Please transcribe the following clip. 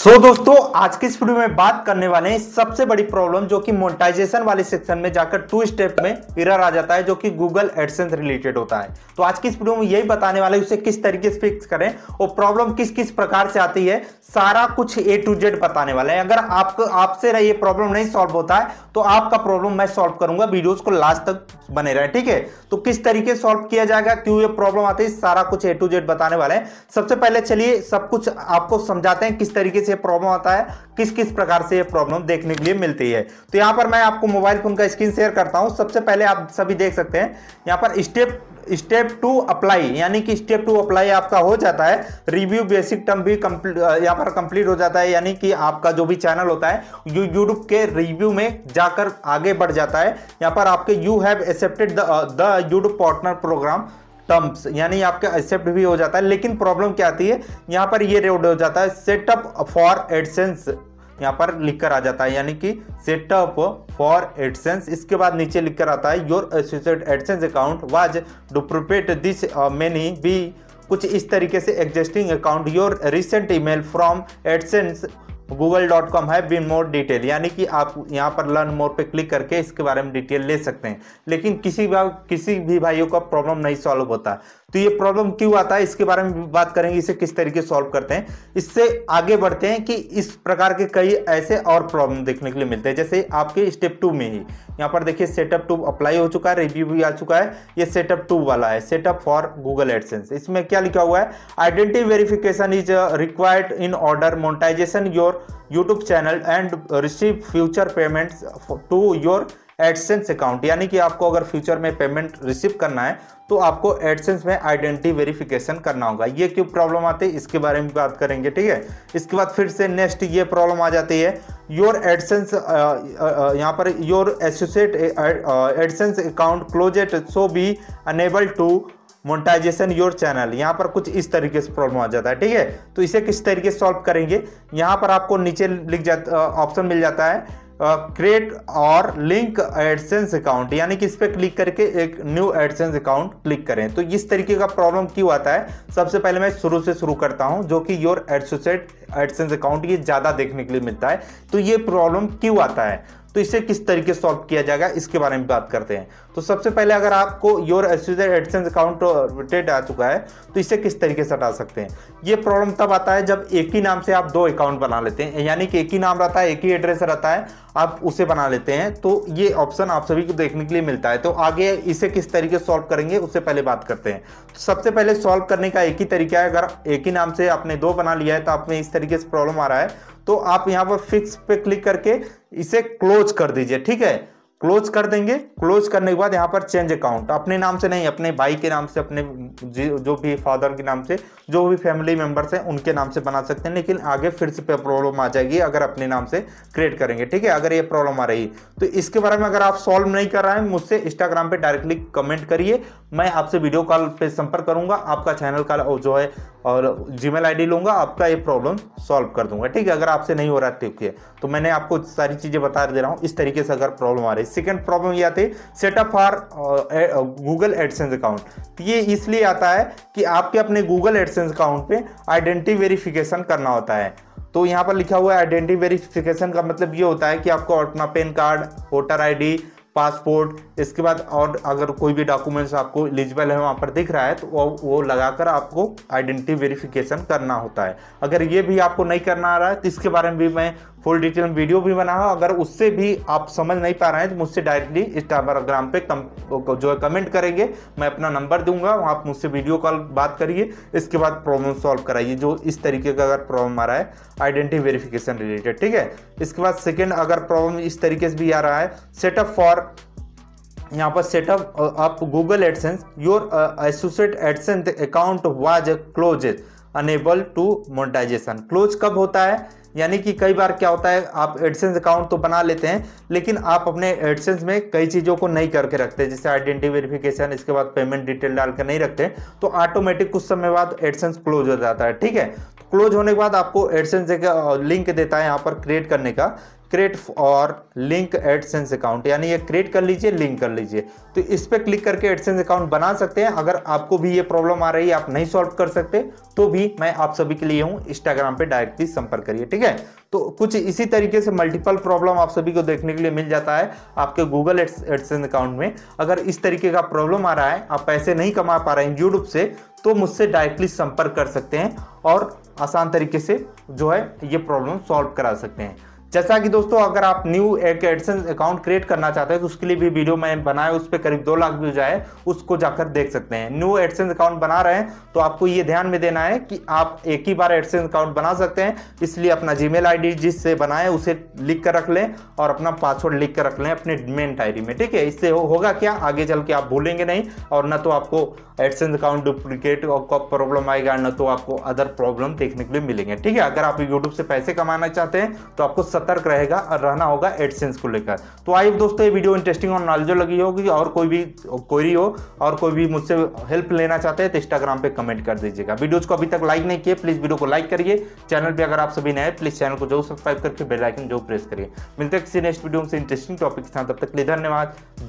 सो so, दोस्तों आज की इस वीडियो में बात करने वाले हैं सबसे बड़ी प्रॉब्लम जो कि मोनेटाइजेशन वाले सेक्शन में जाकर टू स्टेप में इरर आ जाता है जो कि गूगल एडसेंस रिलेटेड होता है तो आज की इस वीडियो में यही बताने वाले उसे किस तरीके से फिक्स करें और प्रॉब्लम किस किस प्रकार से आती है सारा कुछ ए टू जेड बताने वाला है अगर आपको आपसे ये प्रॉब्लम नहीं सॉल्व होता है तो आपका प्रॉब्लम मैं सॉल्व करूंगा वीडियोज को लास्ट तक बने रहे ठीक है तो किस तरीके सॉल्व किया जाएगा क्यों ये प्रॉब्लम आती है सारा कुछ ए टू जेड बताने वाले हैं सबसे पहले चलिए सब कुछ आपको समझाते हैं किस तरीके से से प्रॉब्लम आता है किस किस प्रकार से ये प्रॉब्लम देखने के लिए मिलती है तो यहाँ पर मैं आपको मोबाइल फ़ोन का स्क्रीन शेयर करता हूँ सबसे पहले आप सभी देख सकते हैं यहाँ पर स्टेप स्टेप टू अप्लाई यानी कि स्टेप टू अप्लाई आपका हो जाता है रिव्यू बेसिक टर्म भी यहाँ पर कंप्लीट हो जाता है यानी कि आपका जो भी चैनल होता है यू यूट्यूब के रिव्यू में जाकर आगे बढ़ जाता है यहाँ पर आपके you have accepted the YouTube partner program terms यानी आपका एक्सेप्ट भी हो जाता है लेकिन प्रॉब्लम क्या आती है यहाँ पर ये रेड हो जाता है सेटअप फॉर एडसेंस यहाँ पर लिखकर आ जाता है यानी कि सेटअप फॉर एडसेंस इसके बाद नीचे लिखकर आता है your associate AdSense account was duplicate this many be कुछ इस तरीके से existing account your recent email from AdSense Google dot com है बी मोर डिटेल यानी कि आप यहाँ पर लर्न मोर पे क्लिक करके इसके बारे में डिटेल ले सकते हैं लेकिन किसी किसी भी भाइयों का प्रॉब्लम नहीं सॉल्व होता तो ये प्रॉब्लम क्यों आता है इसके बारे में बात करेंगे इसे किस तरीके सॉल्व करते हैं इससे आगे बढ़ते हैं कि इस प्रकार के कई ऐसे और प्रॉब्लम देखने के लिए मिलते हैं जैसे आपके स्टेप टू में ही यहाँ पर देखिए सेटअप टू अप्लाई हो चुका है रिव्यू भी आ चुका है ये सेटअप टू वाला है सेटअप फॉर गूगल एडसेंस इसमें क्या लिखा हुआ है identity verification is required in order monetization your YouTube channel and receive future payment to your AdSense account यानी कि आपको अगर फ्यूचर में पेमेंट रिसीव करना है तो आपको एडसेंस में आइडेंटिटी वेरिफिकेशन करना होगा ये क्यों प्रॉब्लम आती है इसके बारे में बात करेंगे ठीक है इसके बाद फिर से नेक्स्ट ये प्रॉब्लम आ जाती है योर एडसेंस यहाँ पर your associate AdSense account close at so be enable to monetization your channel यहाँ पर कुछ इस तरीके से प्रॉब्लम आ जाता है ठीक है तो इसे किस तरीके से सॉल्व करेंगे यहाँ पर आपको नीचे लिख जाता ऑप्शन मिल जाता है क्रिएट और लिंक एडसेंस अकाउंट यानी कि इस पर क्लिक करके एक न्यू एडसेंस अकाउंट क्लिक करें तो इस तरीके का प्रॉब्लम क्यों आता है सबसे पहले मैं शुरू से शुरू करता हूं जो कि योर एडसोसिएट एडसेंस अकाउंट ये ज़्यादा देखने के लिए मिलता है तो ये प्रॉब्लम क्यों आता है तो इसे किस तरीके सॉल्व किया जाएगा इसके बारे में बात करते हैं तो सबसे पहले अगर आपको your associate AdSense account date आ चुका है तो इसे किस तरीके से हटा सकते हैं ये प्रॉब्लम तब आता है जब एक ही नाम से आप दो अकाउंट बना लेते हैं यानी कि एक ही नाम रहता है एक ही एड्रेस रहता है आप उसे बना लेते हैं तो ये ऑप्शन आप सभी को देखने के लिए मिलता है तो आगे इसे किस तरीके से सॉल्व करेंगे उससे पहले बात करते हैं तो सबसे पहले सॉल्व करने का एक ही तरीका है अगर एक ही नाम से आपने दो बना लिया है तो आप में इस तरीके से प्रॉब्लम आ रहा है तो आप यहाँ पर फिक्स पे क्लिक करके इसे क्लोज कर दीजिए ठीक है क्लोज कर देंगे क्लोज करने के बाद यहाँ पर चेंज अकाउंट अपने नाम से नहीं अपने भाई के नाम से अपने जो भी फादर के नाम से जो भी फैमिली मेम्बर्स हैं उनके नाम से बना सकते हैं लेकिन आगे फिर से प्रॉब्लम आ जाएगी अगर अपने नाम से क्रिएट करेंगे ठीक है अगर ये प्रॉब्लम आ रही तो इसके बारे में अगर आप सॉल्व नहीं कर रहे हैं मुझसे इंस्टाग्राम पर डायरेक्टली कमेंट करिए मैं आपसे वीडियो कॉल पर संपर्क करूँगा आपका चैनल का जो है और जीमेल आईडी लूंगा आपका ये प्रॉब्लम सॉल्व कर दूंगा ठीक है अगर आपसे नहीं हो रहा ठीक है तो मैंने आपको सारी चीज़ें बता दे रहा हूँ इस तरीके से अगर प्रॉब्लम आ रही सेकंड प्रॉब्लम ये आती है setup for Google AdSense account ये इसलिए आता है कि आपके अपने गूगल एडसेंस अकाउंट पे आइडेंटिटी वेरिफिकेशन करना होता है तो यहाँ पर लिखा हुआ है आइडेंटिटी वेरिफिकेशन का मतलब ये होता है कि आपको अपना PAN card voter ID passport इसके बाद और अगर कोई भी डॉक्यूमेंट्स आपको एलिजिबल है वहाँ पर दिख रहा है तो वो वो लगाकर आपको आइडेंटिटी वेरिफिकेशन करना होता है अगर ये भी आपको नहीं करना आ रहा है तो इसके बारे में भी मैं फुल डिटेल में वीडियो भी बना हूँ अगर उससे भी आप समझ नहीं पा रहे हैं तो मुझसे डायरेक्टली इंस्टाग्राम पर कम जो है कमेंट करेंगे मैं अपना नंबर दूंगा वहाँ आप मुझसे वीडियो कॉल बात करिए इसके बाद प्रॉब्लम सॉल्व कराइए जो इस तरीके का अगर प्रॉब्लम आ रहा है आइडेंटिटी वेरिफिकेशन रिलेटेड ठीक है इसके बाद सेकेंड अगर प्रॉब्लम इस तरीके से भी आ रहा है सेटअप फॉर यहाँ पर setup up Google AdSense your associate AdSense account was close enable to monetization close कब होता है यानी कि कई बार क्या होता है आप एडसेंस अकाउंट तो बना लेते हैं लेकिन आप अपने एडसेंस में कई चीज़ों को नहीं करके रखते जैसे आइडेंटिटी वेरिफिकेशन इसके बाद पेमेंट डिटेल डाल कर नहीं रखते तो ऑटोमेटिक कुछ समय बाद एडसेंस क्लोज हो जाता है ठीक है क्लोज तो होने के बाद आपको एडसेंस एक लिंक देता है यहाँ पर क्रिएट करने का क्रिएट और लिंक एडसेंस अकाउंट यानी ये क्रिएट कर लीजिए लिंक कर लीजिए तो इस पर क्लिक करके एडसेंस अकाउंट बना सकते हैं अगर आपको भी ये प्रॉब्लम आ रही है आप नहीं सॉल्व कर सकते तो भी मैं आप सभी के लिए हूँ इंस्टाग्राम पे डायरेक्टली संपर्क करिए ठीक है तो कुछ इसी तरीके से मल्टीपल प्रॉब्लम आप सभी को देखने के लिए मिल जाता है आपके गूगल एडसेंस अकाउंट में अगर इस तरीके का प्रॉब्लम आ रहा है आप पैसे नहीं कमा पा रहे हैं यूट्यूब से तो मुझसे डायरेक्टली संपर्क कर सकते हैं और आसान तरीके से जो है ये प्रॉब्लम सॉल्व करा सकते हैं जैसा कि दोस्तों अगर आप न्यू एक एडसेंस अकाउंट क्रिएट करना चाहते हैं तो उसके लिए भी वीडियो मैं बनाया उस पर करीब दो लाख व्यूज आए उसको जाकर देख सकते हैं न्यू एडसेंस अकाउंट बना रहे हैं तो आपको ये ध्यान में देना है कि आप एक ही बार एडसेंस अकाउंट बना सकते हैं इसलिए अपना जी मेल जिससे बनाए उसे लिख कर रख लें और अपना पासवर्ड लिख कर रख लें अपने मेन डायरी में ठीक है इससे होगा क्या आगे चल के आप भूलेंगे नहीं और न तो आपको एडसेंस अकाउंट डुप्लीकेट का प्रॉब्लम आएगा न तो आपको अदर प्रॉब्लम देखने के लिए मिलेंगे ठीक है अगर आप यूट्यूब से पैसे कमाना चाहते हैं तो आपको सतर्क रहेगा और रहना होगा एडसेंस को लेकर तो आई दोस्तों ये वीडियो इंटरेस्टिंग और नॉलेज लगी होगी और कोई भी क्वेरी हो और कोई भी मुझसे हेल्प लेना चाहते हैं तो इंस्टाग्राम पर कमेंट कर दीजिएगा वीडियोज को अभी तक लाइक नहीं किए प्लीज़ वीडियो को लाइक करिए चैनल पर अगर आप सभी नए प्लीज़ चैनल को जरूर सब्सक्राइब करके बेलाइकन जरूर प्रेस करिए मिलते हैं किसी नेक्स्ट वीडियो में से इंटरेस्टिंग टॉपिक के साथ तब तक लिए धन्यवाद